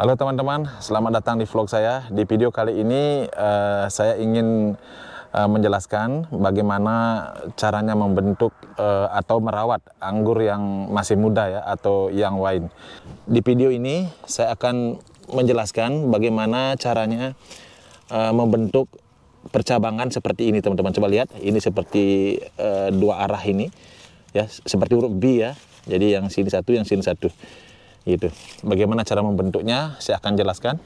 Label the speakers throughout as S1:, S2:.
S1: Halo teman-teman, selamat datang di vlog saya. Di video kali ini uh, saya ingin uh, menjelaskan bagaimana caranya membentuk uh, atau merawat anggur yang masih muda ya atau yang wine. Di video ini saya akan menjelaskan bagaimana caranya uh, membentuk percabangan seperti ini teman-teman. Coba lihat, ini seperti uh, dua arah ini ya, seperti huruf B ya. Jadi yang sini satu, yang sini satu gitu. Bagaimana cara membentuknya saya akan jelaskan.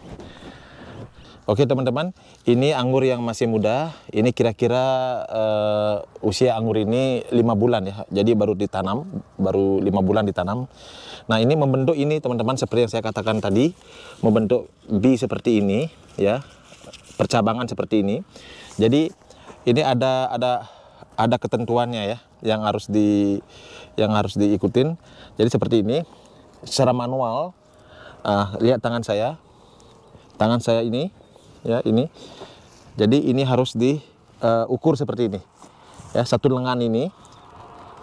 S1: Oke teman-teman, ini anggur yang masih muda. Ini kira-kira uh, usia anggur ini lima bulan ya. Jadi baru ditanam, baru lima bulan ditanam. Nah ini membentuk ini teman-teman seperti yang saya katakan tadi, membentuk B seperti ini ya, percabangan seperti ini. Jadi ini ada ada ada ketentuannya ya yang harus di yang harus diikutin. Jadi seperti ini secara manual uh, lihat tangan saya tangan saya ini ya ini jadi ini harus diukur eh, uh, seperti ini ya satu lengan ini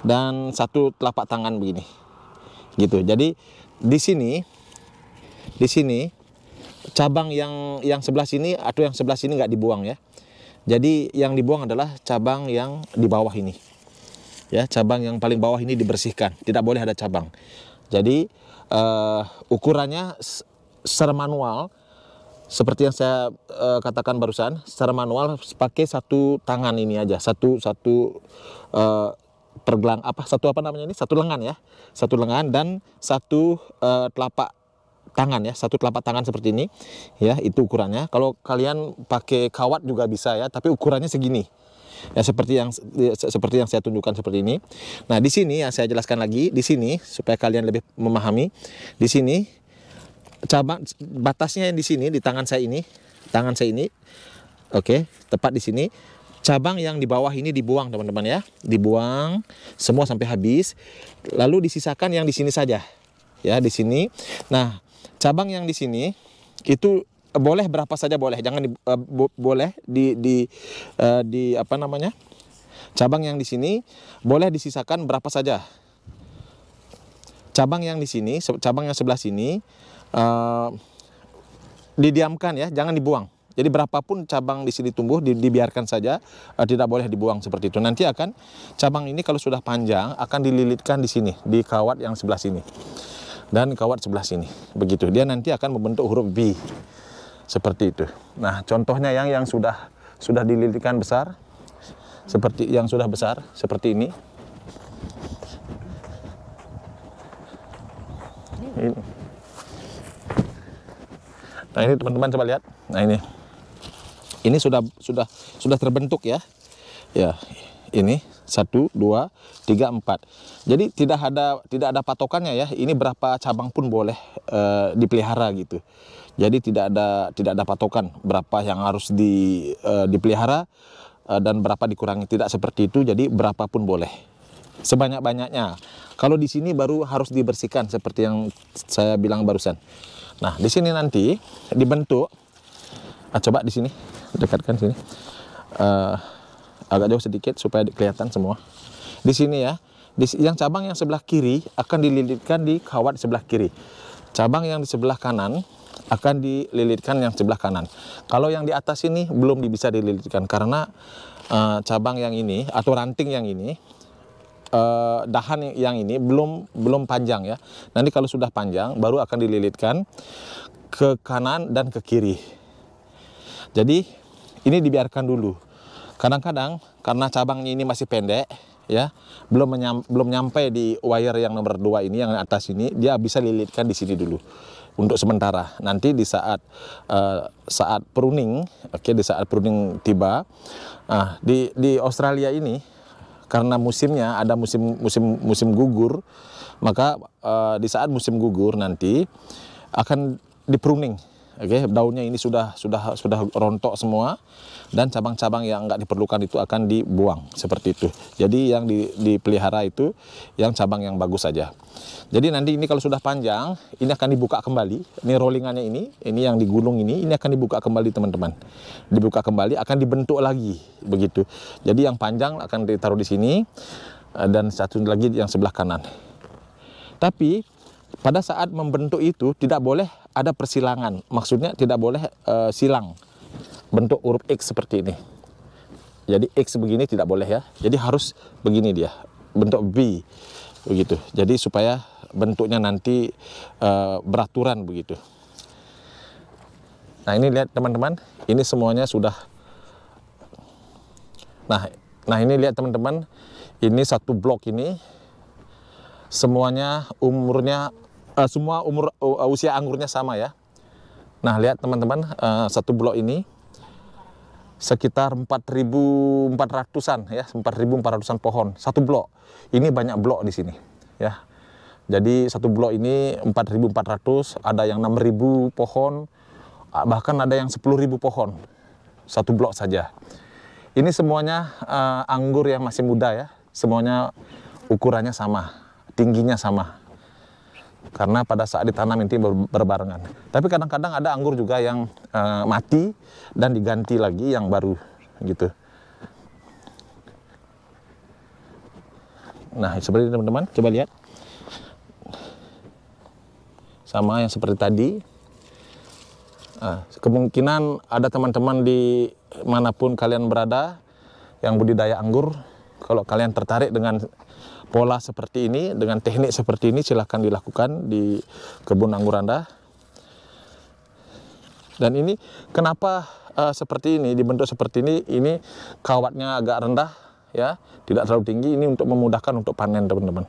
S1: dan satu telapak tangan begini gitu jadi di sini di sini cabang yang yang sebelah sini atau yang sebelah sini nggak dibuang ya jadi yang dibuang adalah cabang yang di bawah ini ya cabang yang paling bawah ini dibersihkan tidak boleh ada cabang jadi uh, ukurannya secara manual seperti yang saya uh, katakan barusan secara manual pakai satu tangan ini aja satu satu uh, pergelang apa satu apa namanya ini satu lengan ya satu lengan dan satu uh, telapak tangan ya satu telapak tangan seperti ini ya itu ukurannya kalau kalian pakai kawat juga bisa ya tapi ukurannya segini ya seperti yang ya, seperti yang saya tunjukkan seperti ini nah di sini yang saya jelaskan lagi di sini supaya kalian lebih memahami di sini cabang batasnya yang di sini di tangan saya ini tangan saya ini oke okay, tepat di sini cabang yang di bawah ini dibuang teman-teman ya dibuang semua sampai habis lalu disisakan yang di sini saja ya di sini nah cabang yang di sini itu boleh berapa saja boleh jangan di, uh, bo boleh di di uh, di apa namanya cabang yang di sini boleh disisakan berapa saja cabang yang di sini cabang yang sebelah sini uh, didiamkan ya jangan dibuang jadi berapapun cabang di sini tumbuh di, dibiarkan saja uh, tidak boleh dibuang seperti itu nanti akan cabang ini kalau sudah panjang akan dililitkan di sini di kawat yang sebelah sini dan kawat sebelah sini begitu dia nanti akan membentuk huruf b seperti itu. Nah, contohnya yang yang sudah sudah dililitkan besar seperti yang sudah besar seperti ini. ini. Nah, ini teman-teman coba lihat. Nah, ini. Ini sudah sudah sudah terbentuk ya. Ya, ini satu dua tiga empat jadi tidak ada tidak ada patokannya ya ini berapa cabang pun boleh e, dipelihara gitu jadi tidak ada tidak ada patokan berapa yang harus di e, dipelihara e, dan berapa dikurangi tidak seperti itu jadi berapapun boleh sebanyak banyaknya kalau di sini baru harus dibersihkan seperti yang saya bilang barusan nah di sini nanti dibentuk ah, coba di sini dekatkan sini e, agak jauh sedikit supaya kelihatan semua. Di sini ya, di, yang cabang yang sebelah kiri akan dililitkan di kawat sebelah kiri. Cabang yang di sebelah kanan akan dililitkan yang sebelah kanan. Kalau yang di atas ini belum bisa dililitkan karena uh, cabang yang ini atau ranting yang ini uh, dahan yang ini belum belum panjang ya. Nanti kalau sudah panjang baru akan dililitkan ke kanan dan ke kiri. Jadi ini dibiarkan dulu kadang-kadang karena cabangnya ini masih pendek ya belum menyam, belum nyampe di wire yang nomor dua ini yang atas ini dia bisa lilitkan di sini dulu untuk sementara nanti di saat uh, saat pruning oke okay, di saat pruning tiba uh, di di Australia ini karena musimnya ada musim musim musim gugur maka uh, di saat musim gugur nanti akan dipruning oke okay, daunnya ini sudah sudah sudah rontok semua dan cabang-cabang yang nggak diperlukan itu akan dibuang seperti itu jadi yang di, dipelihara itu yang cabang yang bagus saja jadi nanti ini kalau sudah panjang ini akan dibuka kembali ini rollingannya ini ini yang digulung ini ini akan dibuka kembali teman-teman dibuka kembali akan dibentuk lagi begitu jadi yang panjang akan ditaruh di sini eh, dan satu lagi yang sebelah kanan tapi pada saat membentuk itu tidak boleh ada persilangan. Maksudnya tidak boleh uh, silang bentuk huruf X seperti ini. Jadi X begini tidak boleh ya. Jadi harus begini dia, bentuk B begitu. Jadi supaya bentuknya nanti uh, beraturan begitu. Nah ini lihat teman-teman, ini semuanya sudah. Nah, nah ini lihat teman-teman, ini satu blok ini semuanya umurnya uh, semua umur uh, usia anggurnya sama ya. Nah, lihat teman-teman, uh, satu blok ini sekitar 4.400-an ya, 4.400-an pohon satu blok. Ini banyak blok di sini ya. Jadi satu blok ini 4.400, ada yang 6.000 pohon, ah, bahkan ada yang 10.000 pohon satu blok saja. Ini semuanya uh, anggur yang masih muda ya, semuanya ukurannya sama tingginya sama. Karena pada saat ditanam inti berbarengan. Tapi kadang-kadang ada anggur juga yang e, mati dan diganti lagi yang baru gitu. Nah, seperti teman-teman, coba lihat. Sama yang seperti tadi. Nah, kemungkinan ada teman-teman di manapun kalian berada yang budidaya anggur, kalau kalian tertarik dengan pola seperti ini dengan teknik seperti ini silahkan dilakukan di kebun anggur Anda. Dan ini kenapa uh, seperti ini dibentuk seperti ini? Ini kawatnya agak rendah ya, tidak terlalu tinggi ini untuk memudahkan untuk panen teman-teman.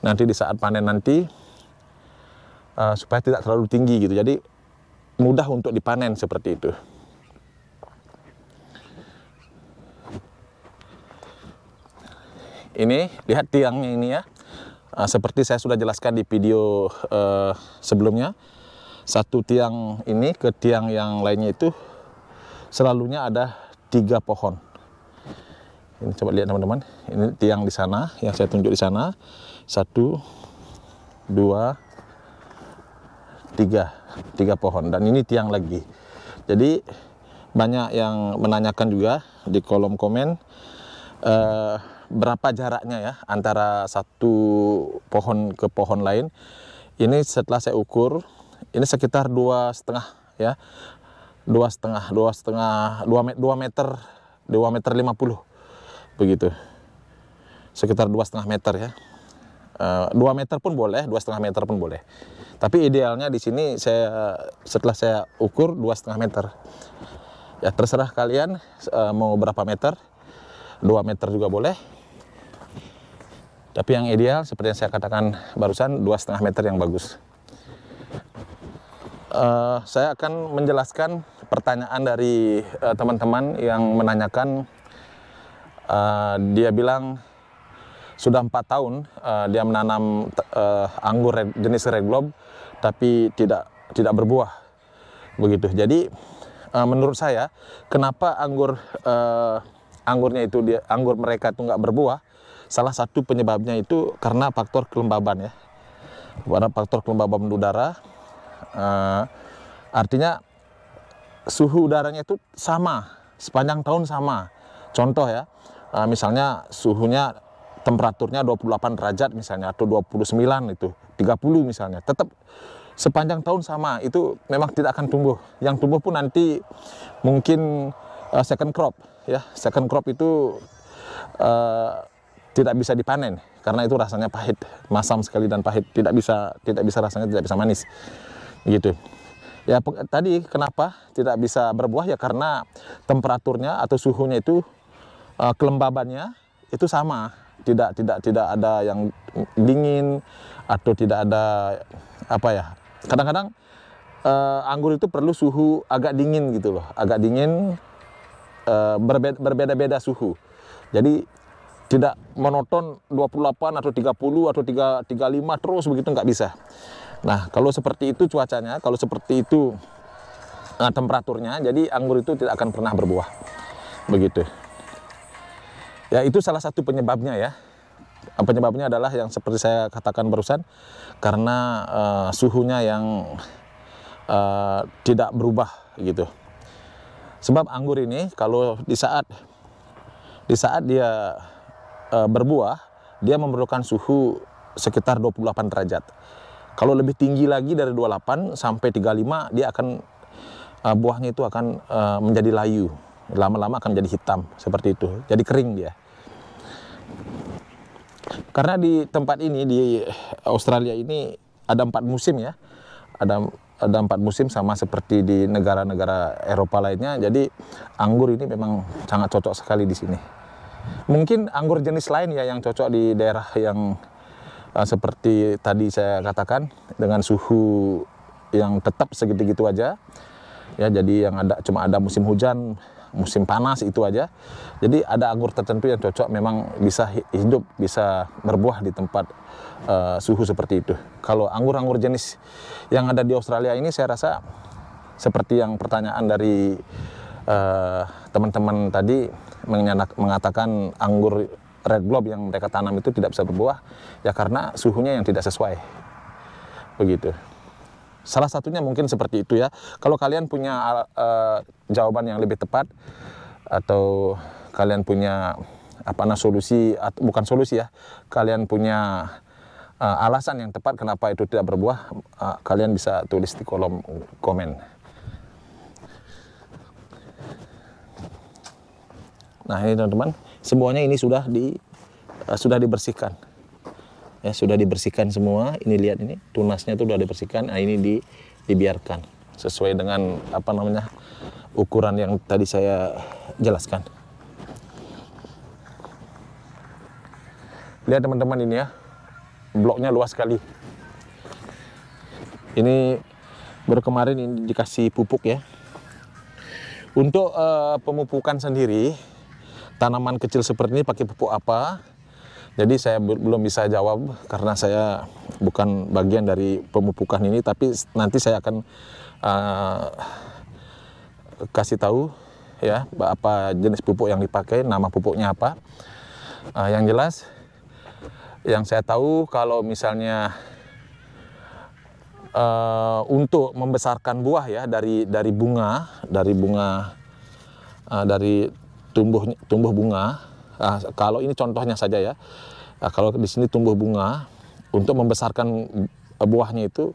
S1: Nanti di saat panen nanti uh, supaya tidak terlalu tinggi gitu. Jadi mudah untuk dipanen seperti itu. ini lihat tiangnya ini ya uh, seperti saya sudah jelaskan di video uh, sebelumnya satu tiang ini ke tiang yang lainnya itu selalunya ada tiga pohon ini coba lihat teman-teman ini tiang di sana yang saya tunjuk di sana satu dua tiga tiga pohon dan ini tiang lagi jadi banyak yang menanyakan juga di kolom komen uh, berapa jaraknya ya antara satu pohon ke pohon lain. Ini setelah saya ukur, ini sekitar dua setengah ya, dua setengah, dua setengah, dua, dua meter, dua meter lima puluh, begitu. Sekitar dua setengah meter ya. Eh, dua meter pun boleh, dua setengah meter pun boleh. Tapi idealnya di sini saya setelah saya ukur dua setengah meter. Ya terserah kalian eh, mau berapa meter, dua meter juga boleh tapi yang ideal seperti yang saya katakan barusan dua setengah meter yang bagus. Uh, saya akan menjelaskan pertanyaan dari eh, teman-teman uh, yang menanyakan. Uh, dia bilang sudah empat tahun uh, dia menanam uh, anggur red, jenis red globe tapi tidak tidak berbuah begitu jadi uh, menurut saya kenapa anggur uh, anggurnya itu dia anggur mereka itu nggak berbuah Salah satu penyebabnya itu karena faktor kelembaban ya. Karena faktor kelembaban udara. Uh, artinya suhu udaranya itu sama sepanjang tahun sama. Contoh ya, uh, misalnya suhunya temperaturnya 28 derajat misalnya atau 29 itu, 30 misalnya. Tetap sepanjang tahun sama itu memang tidak akan tumbuh. Yang tumbuh pun nanti mungkin uh, second crop ya. Second crop itu uh, tidak bisa dipanen karena itu rasanya pahit, masam sekali dan pahit, tidak bisa tidak bisa rasanya tidak bisa manis. Gitu. Ya tadi kenapa tidak bisa berbuah ya karena temperaturnya atau suhunya itu eh, kelembabannya itu sama, tidak tidak tidak ada yang dingin atau tidak ada apa ya. Kadang-kadang uh, anggur itu perlu suhu agak dingin gitu loh, agak dingin uh, eh, berbeda berbeda-beda suhu. Jadi tidak monoton 28 atau 30 atau 3, 35 terus begitu nggak bisa. Nah, kalau seperti itu cuacanya, kalau seperti itu eh, temperaturnya, jadi anggur itu tidak akan pernah berbuah. Begitu. Ya, itu salah satu penyebabnya ya. Eh, penyebabnya adalah yang seperti saya katakan barusan karena uh, suhunya yang uh, tidak berubah gitu. Sebab anggur ini kalau di saat di saat dia Eh, berbuah, dia memerlukan suhu sekitar 28 derajat. Kalau lebih tinggi lagi dari 28 sampai 35, dia akan uh, buahnya itu akan uh, menjadi layu. Lama-lama akan jadi hitam seperti itu. Jadi kering dia. Karena di tempat ini di Australia ini ada empat musim ya. Ada ada empat musim sama seperti di negara-negara Eropa lainnya. Jadi anggur ini memang sangat cocok sekali di sini. Mungkin anggur jenis lain ya yang cocok di daerah yang uh, seperti tadi saya katakan dengan suhu yang tetap segitu-gitu aja. Ya, jadi yang ada cuma ada musim hujan, musim panas itu aja. Jadi ada anggur tertentu yang cocok memang bisa hidup, bisa berbuah di tempat uh, suhu seperti itu. Kalau anggur-anggur jenis yang ada di Australia ini saya rasa seperti yang pertanyaan dari Eh, teman-teman uh, tadi mengatakan anggur red blob yang mereka tanam itu tidak bisa berbuah ya karena suhunya yang tidak sesuai begitu salah satunya mungkin seperti itu ya kalau kalian punya uh, jawaban yang lebih tepat atau kalian punya apa namanya solusi atau bukan solusi ya kalian punya uh, alasan yang tepat kenapa itu tidak berbuah uh, kalian bisa tulis di kolom komen Nah ini teman-teman, semuanya ini sudah di uh, sudah dibersihkan. Ya, sudah dibersihkan semua. Ini lihat ini tunasnya itu sudah dibersihkan. Nah, ini di, dibiarkan sesuai dengan apa namanya ukuran yang tadi saya jelaskan. Lihat teman-teman ini ya, bloknya luas sekali. Ini baru kemarin ini dikasih pupuk ya. Untuk uh, pemupukan sendiri tanaman kecil seperti ini pakai pupuk apa. Jadi saya belum bisa jawab karena saya bukan bagian dari pemupukan ini, tapi nanti saya akan uh, kasih tahu ya apa jenis pupuk yang dipakai, nama pupuknya apa. Uh, yang jelas, yang saya tahu kalau misalnya uh, untuk membesarkan buah ya dari dari bunga, dari bunga uh, dari tumbuh tumbuh bunga. Nah, kalau ini contohnya saja ya. Nah, kalau di sini tumbuh bunga untuk membesarkan buahnya itu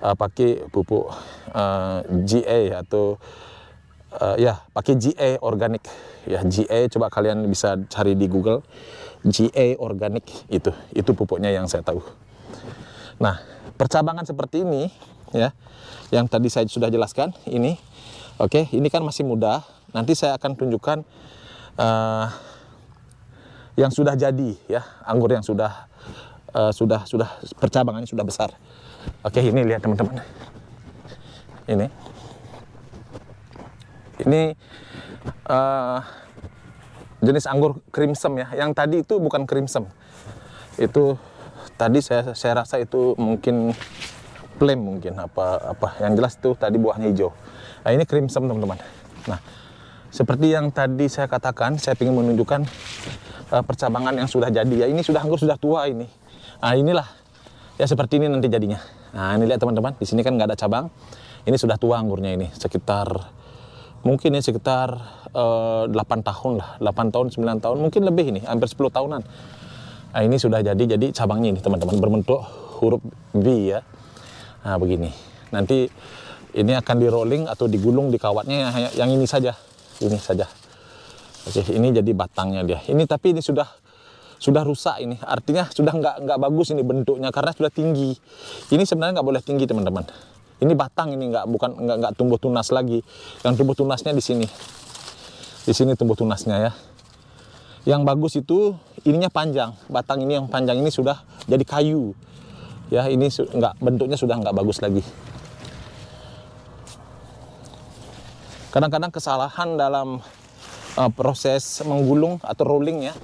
S1: uh, pakai pupuk uh, ah, GA atau uh, ya pakai GA organik ya GA coba kalian bisa cari di Google GA organik itu itu pupuknya yang saya tahu. Nah, percabangan seperti ini ya yang tadi saya sudah jelaskan ini oke okay, ini kan masih mudah Nanti saya akan tunjukkan uh, yang sudah jadi ya, anggur yang sudah uh, sudah sudah percabangannya sudah besar. Oke, ini lihat teman-teman. Ini. Ini uh, jenis anggur crimson ya. Yang tadi itu bukan crimson. Itu tadi saya saya rasa itu mungkin plem mungkin apa apa yang jelas itu tadi buahnya hijau nah ini crimson teman-teman nah seperti yang tadi saya katakan saya ingin menunjukkan uh, percabangan yang sudah jadi ya ini sudah anggur sudah tua ini nah inilah ya seperti ini nanti jadinya nah ini lihat teman-teman di sini kan nggak ada cabang ini sudah tua anggurnya ini sekitar mungkin ini ya sekitar uh, eh, 8 tahun lah 8 tahun 9 tahun mungkin lebih ini hampir 10 tahunan nah ini sudah jadi jadi cabangnya ini teman-teman berbentuk huruf V ya nah begini nanti ini akan di rolling atau digulung di kawatnya yang ini saja ini saja oke ini jadi batangnya dia ini tapi ini sudah sudah rusak ini artinya sudah nggak nggak bagus ini bentuknya karena sudah tinggi ini sebenarnya nggak boleh tinggi teman-teman ini batang ini nggak bukan nggak nggak tumbuh tunas lagi yang tumbuh tunasnya di sini di sini tumbuh tunasnya ya yang bagus itu ininya panjang batang ini yang panjang ini sudah jadi kayu ya ini nggak bentuknya sudah nggak bagus lagi kadang-kadang kesalahan dalam uh, proses menggulung atau rolling ya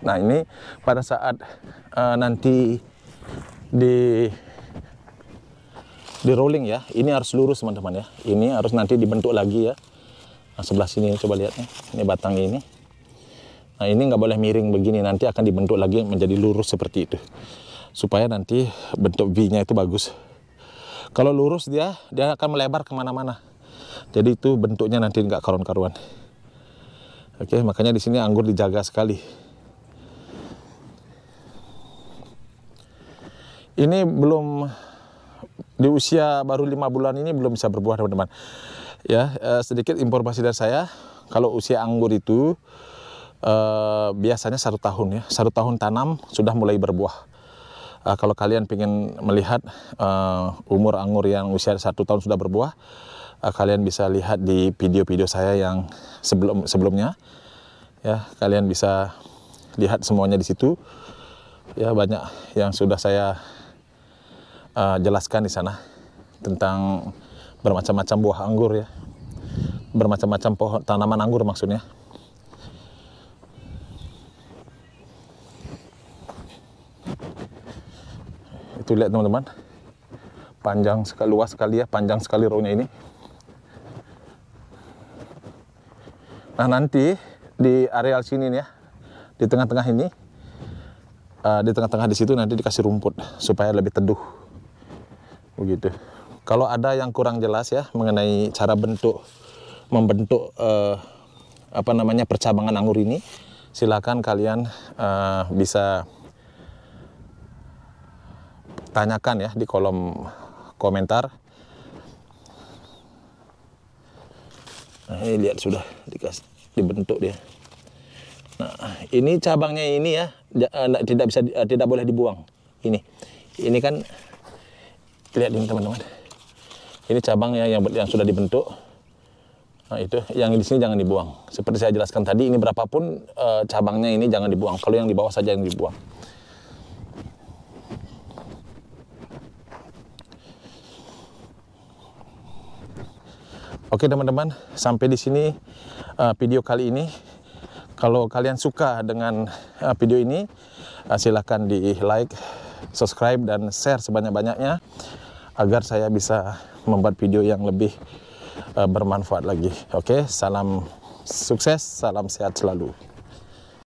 S1: Nah ini pada saat uh, nanti di di rolling ya, ini harus lurus teman-teman ya. Ini harus nanti dibentuk lagi ya. Nah, sebelah sini coba lihat nih. Ini batang ini. Nah, ini nggak boleh miring begini. Nanti akan dibentuk lagi menjadi lurus seperti itu. Supaya nanti bentuk V-nya itu bagus. Kalau lurus dia, dia akan melebar kemana-mana. Jadi itu bentuknya nanti nggak karuan-karuan. Oke, makanya di sini anggur dijaga sekali. Ini belum di usia baru lima bulan ini belum bisa berbuah teman-teman ya eh, sedikit informasi dari saya kalau usia anggur itu eh, biasanya satu tahun ya satu tahun tanam sudah mulai berbuah eh, kalau kalian ingin melihat umur anggur yang usia satu tahun sudah berbuah, kalian bisa lihat di video-video saya yang sebelum sebelumnya. Ya, kalian bisa lihat semuanya di situ. Ya, banyak yang sudah saya uh, jelaskan di sana tentang bermacam-macam buah anggur ya bermacam-macam pohon tanaman anggur maksudnya itu lihat teman-teman panjang sekali luas sekali ya panjang sekali rownya ini nah nanti di areal sini nih ya di tengah-tengah ini uh, di tengah-tengah di situ nanti dikasih rumput supaya lebih teduh begitu kalau ada yang kurang jelas ya mengenai cara bentuk membentuk uh, apa namanya percabangan anggur ini, silakan kalian uh, bisa tanyakan ya di kolom komentar. Nah, ini lihat sudah dikasih dibentuk dia. Nah, ini cabangnya ini ya eh, tidak bisa tidak boleh dibuang. Ini. Ini kan lihat ini teman-teman. Ini cabangnya yang, yang, sudah dibentuk. Nah, itu yang di sini jangan dibuang. Seperti saya jelaskan tadi, ini berapapun e, cabangnya ini jangan dibuang. Kalau yang di bawah saja yang dibuang. Oke teman-teman, sampai di sini e, video kali ini. Kalau kalian suka dengan e, video ini, e, silahkan di like, subscribe, dan share sebanyak-banyaknya agar saya bisa membuat video yang lebih uh, bermanfaat lagi. Oke, okay? salam sukses, salam sehat selalu.